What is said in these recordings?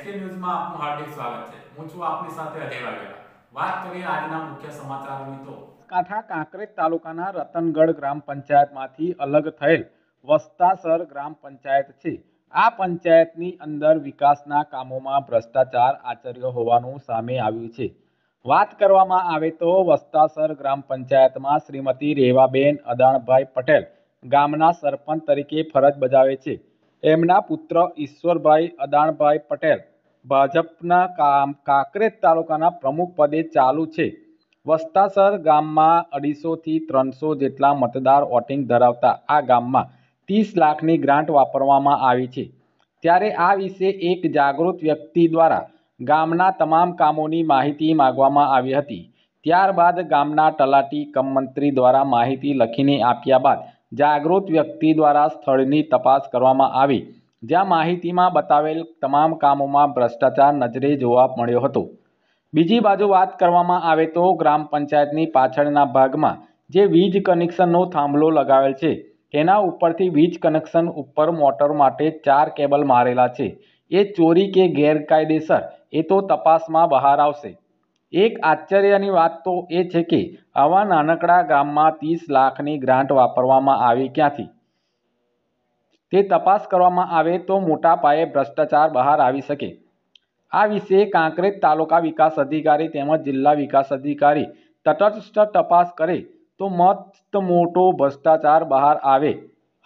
SK ન્યૂઝમાં આપનું હાર્દિક સ્વાગત છે હું છું આપની સાથે અજય વાઘેલા વાત કરીએ આજના મુખ્ય સમાચારોની તો કાંઠા કાંકરેજ તાલુકાના રતનગઢ ગ્રામ પંચાયતમાંથી અલગ થયેલ વસ્તાસર ગ્રામ પંચાયત છે આ પંચાયતની અંદર વિકાસના કામોમાં ભ્રષ્ટાચાર આચર્ય હોવાનું સામે આવ્યું છે વાત કરવામાં આવે તો વસ્તાસર ગ્રામ પંચાયતમાં શ્રીમતી રેવાબેન અદાણભાઈ પટેલ ગામના સરપંચ તરીકે ફરજ બજાવે છે એમના પુત્ર ઈશ્વરભાઈ અદાણભાઈ પટેલ ભાજપના કામ કાંકરેજ તાલુકાના પ્રમુખ પદે ચાલુ છે વસ્તાસર ગામમાં અઢીસોથી ત્રણસો જેટલા મતદાર વોટિંગ ધરાવતા આ ગામમાં ત્રીસ લાખની ગ્રાન્ટ વાપરવામાં આવી છે ત્યારે આ વિશે એક જાગૃત વ્યક્તિ દ્વારા ગામના તમામ કામોની માહિતી માગવામાં આવી હતી ત્યારબાદ ગામના તલાટી કમમંત્રી દ્વારા માહિતી લખીને આપ્યા બાદ જાગૃત વ્યક્તિ દ્વારા સ્થળની તપાસ કરવામાં આવી જ્યાં માહિતીમાં બતાવેલ તમામ કામોમાં ભ્રષ્ટાચાર નજરે જોવા મળ્યો હતો બીજી બાજુ વાત કરવામાં આવે તો ગ્રામ પંચાયતની પાછળના ભાગમાં જે વીજ કનેક્શનનો થાંભલો લગાવેલ છે તેના ઉપરથી વીજ કનેક્શન ઉપર મોટર માટે ચાર કેબલ મારેલા છે એ ચોરી કે ગેરકાયદેસર એ તો તપાસમાં બહાર આવશે એક આશ્ચર્યની વાત તો એ છે કે આવા નાનકડા ગામમાં ત્રીસ લાખની ગ્રાન્ટ વાપરવામાં આવી ક્યાંથી તે તપાસ કરવામાં આવે તો મોટા પાયે ભ્રષ્ટાચાર બહાર આવી શકે આ વિશે કાંકરેજ તાલુકા વિકાસ અધિકારી તેમજ જિલ્લા વિકાસ અધિકારી તટસ્થ તપાસ કરે તો મસ્ત મોટો ભ્રષ્ટાચાર બહાર આવે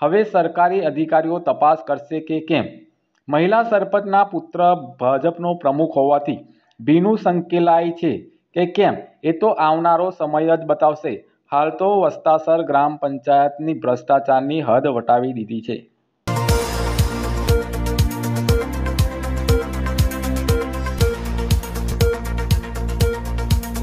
હવે સરકારી અધિકારીઓ તપાસ કરશે કે કેમ મહિલા સરપંચના પુત્ર ભાજપનો પ્રમુખ હોવાથી ભીનું સંકેલાય છે કે કેમ એ તો આવનારો સમય જ બતાવશે હાલ તો વસ્તાસર ગ્રામ પંચાયતની ભ્રષ્ટાચારની હદ વટાવી દીધી છે